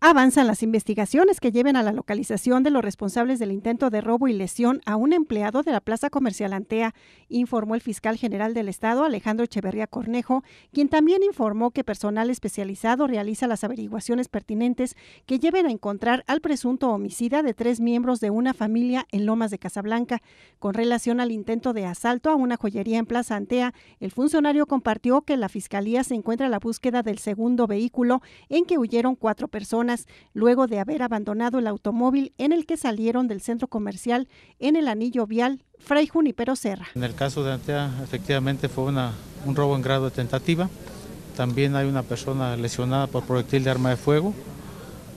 Avanzan las investigaciones que lleven a la localización de los responsables del intento de robo y lesión a un empleado de la Plaza Comercial Antea, informó el fiscal general del Estado, Alejandro Echeverría Cornejo, quien también informó que personal especializado realiza las averiguaciones pertinentes que lleven a encontrar al presunto homicida de tres miembros de una familia en Lomas de Casablanca. Con relación al intento de asalto a una joyería en Plaza Antea, el funcionario compartió que la fiscalía se encuentra la búsqueda del segundo vehículo en que huyeron cuatro personas luego de haber abandonado el automóvil en el que salieron del centro comercial en el anillo vial Fray Junipero Serra. En el caso de Antea, efectivamente fue una, un robo en grado de tentativa. También hay una persona lesionada por proyectil de arma de fuego.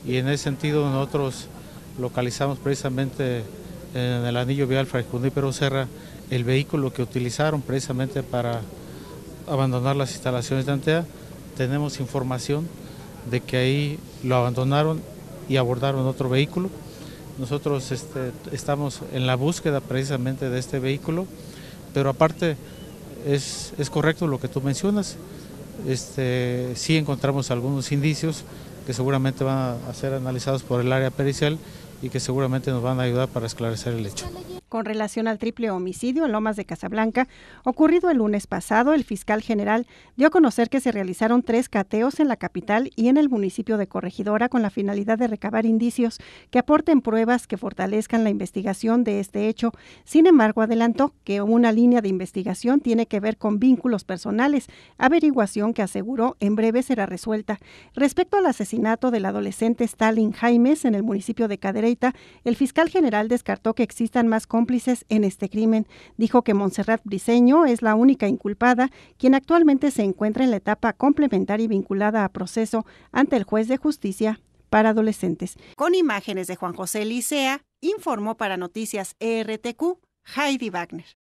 Y en ese sentido nosotros localizamos precisamente en el anillo vial Fray Junipero Serra el vehículo que utilizaron precisamente para abandonar las instalaciones de Antea. Tenemos información de que ahí lo abandonaron y abordaron otro vehículo. Nosotros este, estamos en la búsqueda precisamente de este vehículo, pero aparte es, es correcto lo que tú mencionas. Este, sí encontramos algunos indicios que seguramente van a ser analizados por el área pericial y que seguramente nos van a ayudar para esclarecer el hecho con relación al triple homicidio en Lomas de Casablanca, ocurrido el lunes pasado, el fiscal general dio a conocer que se realizaron tres cateos en la capital y en el municipio de Corregidora con la finalidad de recabar indicios que aporten pruebas que fortalezcan la investigación de este hecho. Sin embargo, adelantó que una línea de investigación tiene que ver con vínculos personales, averiguación que aseguró en breve será resuelta. Respecto al asesinato del adolescente Stalin Jaimes en el municipio de Cadereyta, el fiscal general descartó que existan más cómplices en este crimen. Dijo que Montserrat Briseño es la única inculpada, quien actualmente se encuentra en la etapa complementaria y vinculada a proceso ante el juez de justicia para adolescentes. Con imágenes de Juan José Licea, informó para Noticias ERTQ Heidi Wagner.